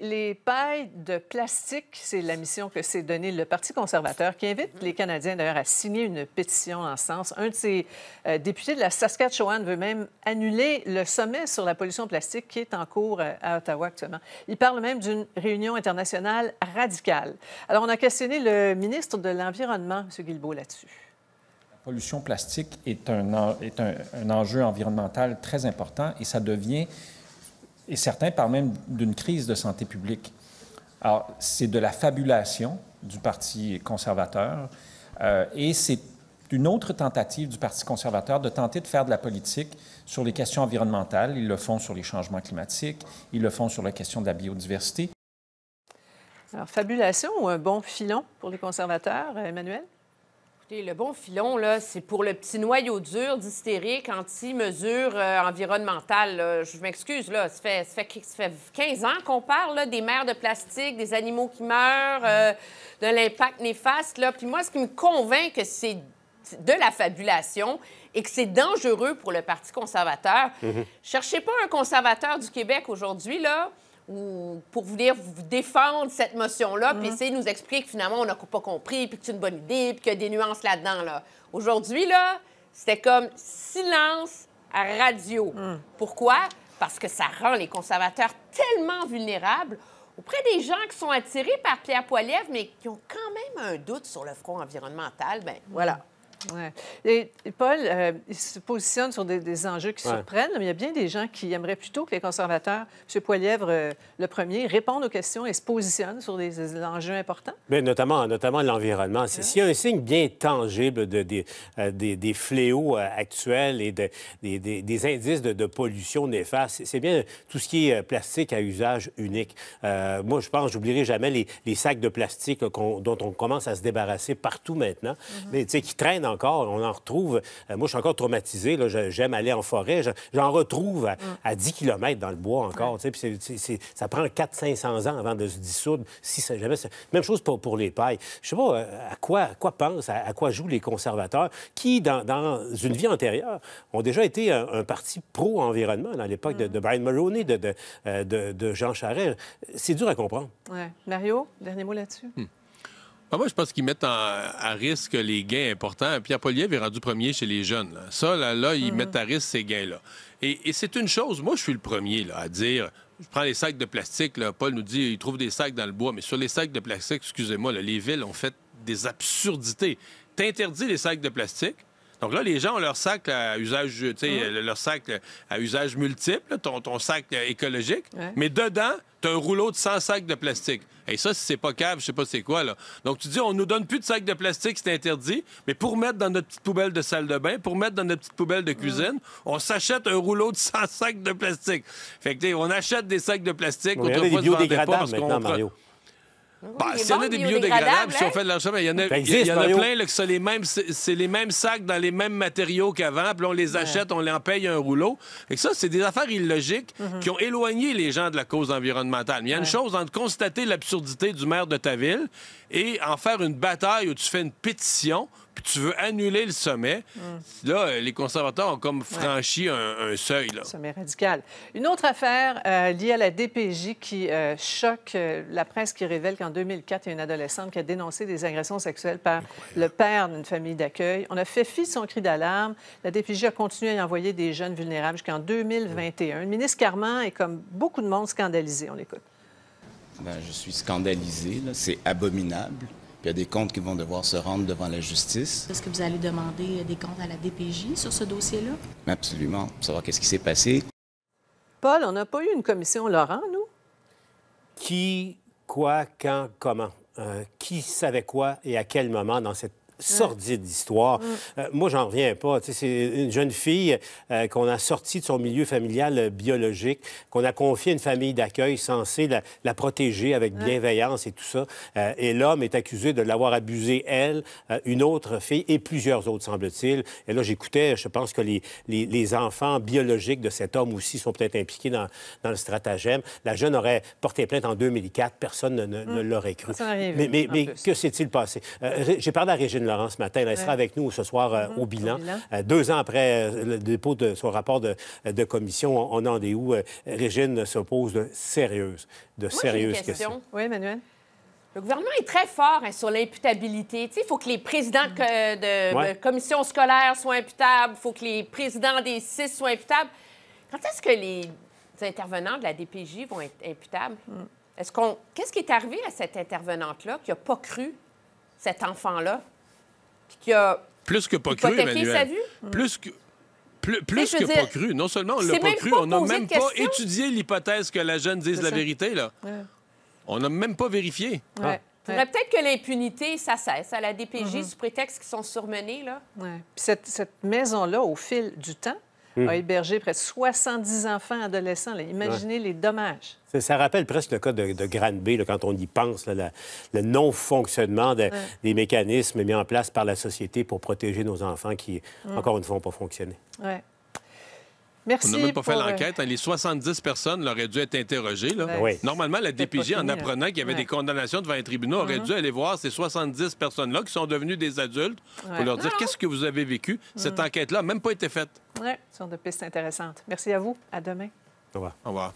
les pailles de plastique, c'est la mission que s'est donnée le Parti conservateur, qui invite les Canadiens d'ailleurs à signer une pétition en ce sens. Un de ses euh, députés de la Saskatchewan veut même annuler le sommet sur la pollution plastique qui est en cours euh, à Ottawa actuellement. Il parle même d'une réunion internationale radicale. Alors, on a questionné le ministre de l'Environnement, M. Guilbeault, là-dessus. La pollution plastique est un, est un... un enjeu environnemental très important et ça devient et certains parlent même d'une crise de santé publique. Alors, c'est de la fabulation du Parti conservateur euh, et c'est une autre tentative du Parti conservateur de tenter de faire de la politique sur les questions environnementales. Ils le font sur les changements climatiques, ils le font sur la question de la biodiversité. Alors, fabulation ou un bon filon pour les conservateurs, euh, Emmanuel? le bon filon, là, c'est pour le petit noyau dur d'hystérique anti-mesure euh, environnementale. Je m'excuse, là. Ça fait, fait, 15 ans qu'on parle des mers de plastique, des animaux qui meurent, euh, de l'impact néfaste. Là. Puis moi, ce qui me convainc que c'est de la fabulation et que c'est dangereux pour le Parti conservateur, mhm. cherchez pas un conservateur du Québec aujourd'hui, là pour venir vous défendre cette motion-là, puis mm. essayer de nous expliquer que finalement, on n'a pas compris, puis que c'est une bonne idée, puis qu'il y a des nuances là-dedans. Là. Aujourd'hui, là, c'était comme silence à radio. Mm. Pourquoi? Parce que ça rend les conservateurs tellement vulnérables auprès des gens qui sont attirés par Pierre Poilievre, mais qui ont quand même un doute sur le front environnemental. Ben voilà. Et Paul, euh, il se positionne sur des, enjeux qui surprennent, mais il y a bien des gens qui aimeraient plutôt que les conservateurs, M. Poilièvre euh, le premier, répondent aux questions et se positionnent sur des, enjeux importants. Mais notamment, notamment l'environnement. S'il y a un signe bien tangible de, des, euh, fléaux actuels et de, des, indices de, pollution néfaste, c'est bien tout ce qui est plastique à usage unique. moi, je pense, j'oublierai jamais les, sacs de plastique dont on commence à se débarrasser partout maintenant, mm-hmm. mais qui traînent encore. On en retrouve. Euh, moi, je suis encore traumatisé. J'aime aller en forêt. J'en retrouve à, 10 mm. km dans le bois encore. ça prend 400-500 ans avant de se dissoudre. Si Même chose pour, pour les pailles. Je sais pas euh, à quoi, à quoi pensent, à, quoi jouent les conservateurs qui, dans, une vie antérieure, ont déjà été un, parti pro-environnement dans l'époque de, mm. Brian Mulroney, de, euh, de, de Jean Charest. C'est dur à comprendre. Mario, dernier mot là-dessus? Hmm moi, je pense qu'ils mettent à risque les gains importants. Pierre Poliev est rendu premier chez les jeunes. Ça, là, là ils mm. mettent à risque ces gains-là. Et, c'est une chose, moi, je suis le premier là, à dire je prends les sacs de plastique. Paul nous dit il trouve des sacs dans le bois, mais sur les sacs de plastique, excusez-moi, les villes ont fait des absurdités. T'interdis les sacs de plastique, donc là, les gens ont leur sac à usage, ah sac euh, à usage multiple, ton, sac euh, écologique, mais dedans, tu un rouleau de 100 sacs de plastique. Et ça, si c'est pas cave, je sais pas c'est quoi, là. Donc, tu dis, on nous donne plus de sacs de plastique, c'est interdit, mais pour mettre dans notre petite poubelle de salle de bain, pour mettre dans notre petite poubelle de cuisine, on s'achète un rouleau de 100 sacs de plastique. Fait que, on achète des sacs de plastique. On autrefois, des biodégradables pas ah ben, s'il y en a des biodégradables, si hein? fait de il y en a, y en a plein c'est les, mêmes, c'est les mêmes sacs dans les mêmes matériaux qu'avant, puis on les achète, on les en paye un rouleau. Et ça, c'est des affaires illogiques mhm. qui ont éloigné les gens de la cause environnementale. Mais il y a une chose de constater l'absurdité du maire de ta ville et en faire une bataille où tu fais une pétition puis tu veux annuler le sommet, mm. là, euh, les conservateurs ont comme franchi un, seuil. Là. Sommet radical. Une autre affaire euh, liée à la DPJ qui euh, choque la presse qui révèle qu'en en 2004 a une adolescente qui a dénoncé des agressions sexuelles par le père d'une famille d'accueil. On a fait fi de son cri d'alarme. La DPJ a continué à y envoyer des jeunes vulnérables jusqu'en 2021. Le ministre Carman est, comme beaucoup de monde, scandalisé. On l'écoute. Ben, je suis scandalisé. C'est abominable. il y a des comptes qui vont devoir se rendre devant la justice. Est-ce que vous allez demander euh, des comptes à la DPJ sur ce dossier-là? Absolument. Pour savoir qu'est-ce qui s'est passé. Paul, on n'a pas eu une commission Laurent, nous? Qui quoi, quand, comment. Euh, qui savait quoi et à quel moment dans cette sordide d'histoire. Euh, moi, j'en reviens pas. C'est une jeune fille euh, qu'on a sortie de son milieu familial euh, biologique, qu'on a confiée à une famille d'accueil censée la, protéger avec bienveillance et tout ça. et l'homme est accusé de l'avoir abusée, elle, une autre fille et plusieurs autres, semble-t-il. Et là, j'écoutais, je pense que les, enfants biologiques de cet homme aussi sont peut-être impliqués dans, le stratagème. La jeune aurait porté plainte en 2004. Personne ne, hum. l'aurait cru. mais, mais, mais que s'est-il passé? J'ai parlé à Régine Laurent ce matin. elle sera avec nous ce soir euh, mm-hmm. au bilan. Euh, deux ans après euh, le dépôt de son rapport de, commission, on en est où? Régine se pose de sérieuses, de sérieuses question. Oui, Emmanuel? Le gouvernement est très fort hein, sur l'imputabilité. Il faut que les présidents de, commission commissions scolaires soient imputables, il faut que les présidents des six soient imputables. Quand est-ce que les intervenants de la DPJ vont être imputables? Mm. Est-ce qu'on... Qu'est-ce qui est arrivé à cette intervenante-là qui n'a pas cru cet enfant-là? qui a plus que pas cru, Plus que plus, que pas cru. Non seulement on l'a pas cru, on n'a même pas étudié l'hypothèse que la jeune dise la vérité. Là. On n'a même pas vérifié. faudrait peut-être que l'impunité, ça cesse à la DPJ mm-hmm. sous prétexte qu'ils sont surmenés. Là. cette, cette maison-là, au fil du temps, à hmm. a hébergé près de 70 enfants adolescents. Imaginez les dommages. Ça, rappelle presque le cas de, de b quand on y pense, le non-fonctionnement des mécanismes mis en place par la société pour protéger nos enfants qui, encore une fois, n'ont pas fonctionné. On n'a même pas fait euh, l'enquête. Hein. Les 70 personnes auraient dû être interrogées. Ben, Normalement, la DPJ, en hein. apprenant qu'il y avait des condamnations devant les tribunaux, aurait uh-huh. dû aller voir ces 70 personnes-là qui sont devenues des adultes pour leur dire ah, ah. qu'est-ce que vous avez vécu. Cette mm. enquête-là n'a même pas été faite. Oui, ce sont des pistes intéressantes. Merci à vous. À demain. Au revoir. Au revoir.